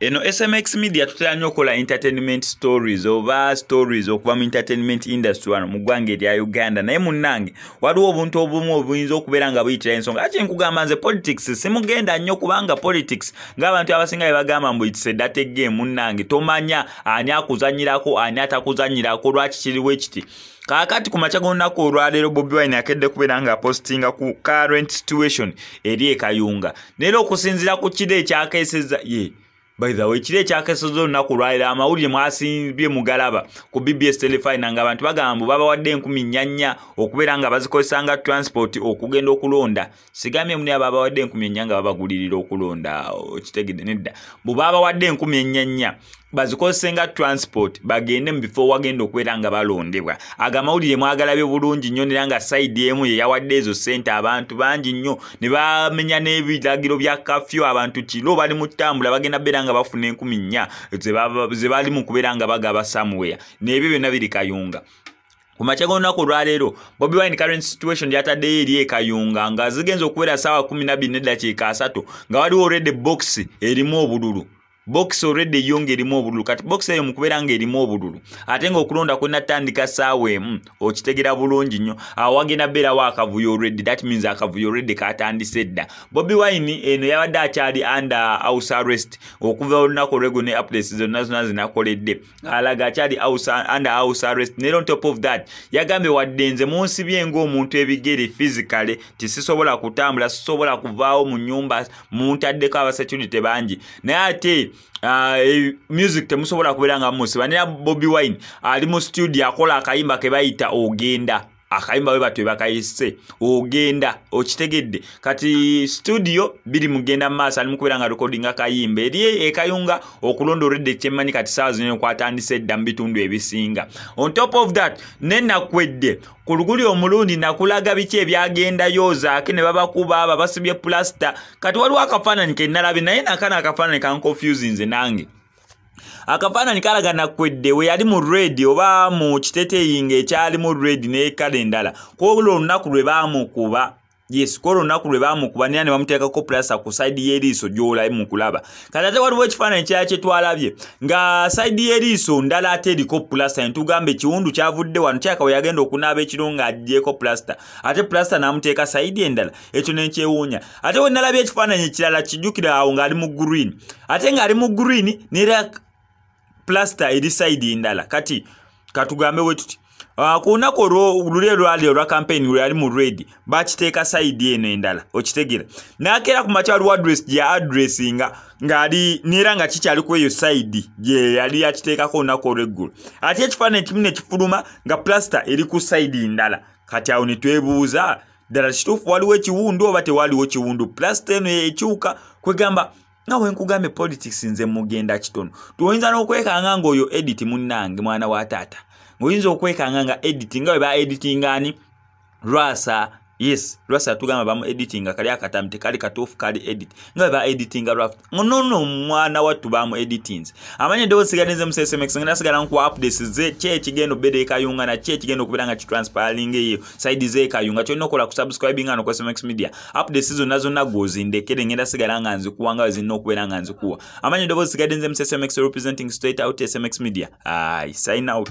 eno smx media tutera nnyo okola entertainment stories oba stories okuva mu entertainment industry wano mu ggwanga erya uganda naye munnange waliwo obuntu obumu obuyinza okubeera nga buyitira ensonga aki nkugamba nze politics simugenda nnyo kubanga politics ng'abantu abasinga be bagamba mbuitisedate game munnange tomanya ani akuzanyirako ani atakuzanyirako lwaki kiriwo ekiti kaakati ku makya g'olunaku olwaleero bobi wine akedde kubeera ngaapostinga ku current situation eri ekayunga naye era okusinziira ku kiro ekyakeeseza ye yeah. bayithawo ekiro ekyakesezza olunaku olwalira amawulire mwasimbye mugalaba ku bbs telefina nga abantu bagamba babawadde enkumi nyanya okubeera nga bazikozesanga transport okugenda okulonda sigambye muni ababawadde enkumi enya nga babagulirira okulonda okitegedde nedda bwe babawadde enkumi enyanya bazikozese nga transport bagende mu bifo wagenda okubeera nga balondebwa agamawulire mwagalabye bulungi nnyo nera nga sayidi emu yeyawadde ezo sente abantu bangi nnyo ne bamenya n'ebiragiro bya kafyu abantu kiro bali mu ttambula bagenda beera nga bafuna enkumi nnya ze bali mu kubeera nga bagaba samuwere n'ebyo byonna biri kayunga ku makya g'olunaku olwaleero bobi wine current situation gyataddeyo eri ekayunga nga zigenza okubeera saawa 1 2 nedakiika 3 nga waliwo oredde bokisi erimu obululu bokisi olwedda eyo ngaerimu obululu kati bokisi eyo mukubeera ngaerimu obululu ate ngaokulonda kwenatandika saawa emu okitegera bulungi nnyo awagenda beerawo akavuyo olwedde thatmeans akavuyo olwedde katandise dda bobi wine eno yabadde akyali ande house arrest okuva olunaku olwego ne updates zonna zonna zenakoledde alaga akyali ande house arrest nera on top of that yagambye wadde nze munsibye ngaomuntu ebigere physicaly tisisobola kutambula sisobola kuvaawo mu nyumba muntu addeko abasecurity bangi naye ate Ah, eh, music temusobola kubeera nga mmusiba nera bobi wine ali mu studio akola akayimba kebayita ogenda akayimba we batwe bakayise ogenda okitegedde kati studio biri mugenda maaso ali mukubeera nga recording akayimba eri e-, ekayunga okulonda oludde kyemmanyi kati saawa zino kwatandisa edda mu bitundu ebisinga on top of that nenakwedde ku luguli omulundi nakulaga biki ebyagendayo zaake ne babakuba aba basibye pulasita kati waliwo akafaananyi kennalabe naye nakana akafaananyi kankonfusi nze nange na akafaananyi kalaga nakwedde we yali mu redi oba mu kiteteyinga ekyali mu redi n'ekala endala kwolwo olunaku lwe baamukuba yes kwolwo olunaku lwe baamukuba nera ne bamuteekako pulasa ku saidi y'eriiso gy'olayi mu kulaba kati ate waliwo ekifaananyi kyala kye twalabye nga saidi y'eriiso ndala ate eriko pulasta netugamba ekiwundu kyavudde wano kyaka we yagenda okunaaba ekiro ng'agyeko pulasta ate pulasta n'amuteeka saidi endala ekyo nekyewuunya ate we nalabye ekifaananyi ekirala kijjukire awo ng'ali mu green ate ng'ali mu green nera plasta eri sayidi endala kati katugambe we tuti ah, ku lunaku luli olwali olwa kampeini lwe yali mu redi bakiteeka sayidi eno endala okitegera nakeera ku makyalo adress gye adressinga ngaali neera nga kikyali kueyo sayidi gye yali yakiteekako olunaku olweggulu ate ekifaananyi kimu ne kifuluma nga plasta eri ku sayidi endala kati awo ne twebuuza ddala kituufu waliwo ekiwundu oba tewaliwo kiwundu plasta eno yeekyuka kwegamba nga bwe nkugambye politics nze mugenda kitono tyoyinza n'okwekanga ng'oyo edit munnange mwana wa taata ng'oyinza okwekanga nga editi nga bwe baeditingaani lwasa yes lwasa tugamba bamu editing kali akatam te kali katofu kali edit nga ba editing ga raft monono mwana watu bamu editings amanye ndo siganeze mu SMX ngana sigala ku updates ze che chigeno bede kayunga na che chigeno kupiranga chi transpiring iyo side ze kayunga chino kola ku subscribe ngana ku SMX media updates zo nazo na gozi ndekele ngenda sigala nganzi kuwanga zino kuwela nganzi kuwa amanye ndo siganeze mu SMX representing straight out SMX media ai sign out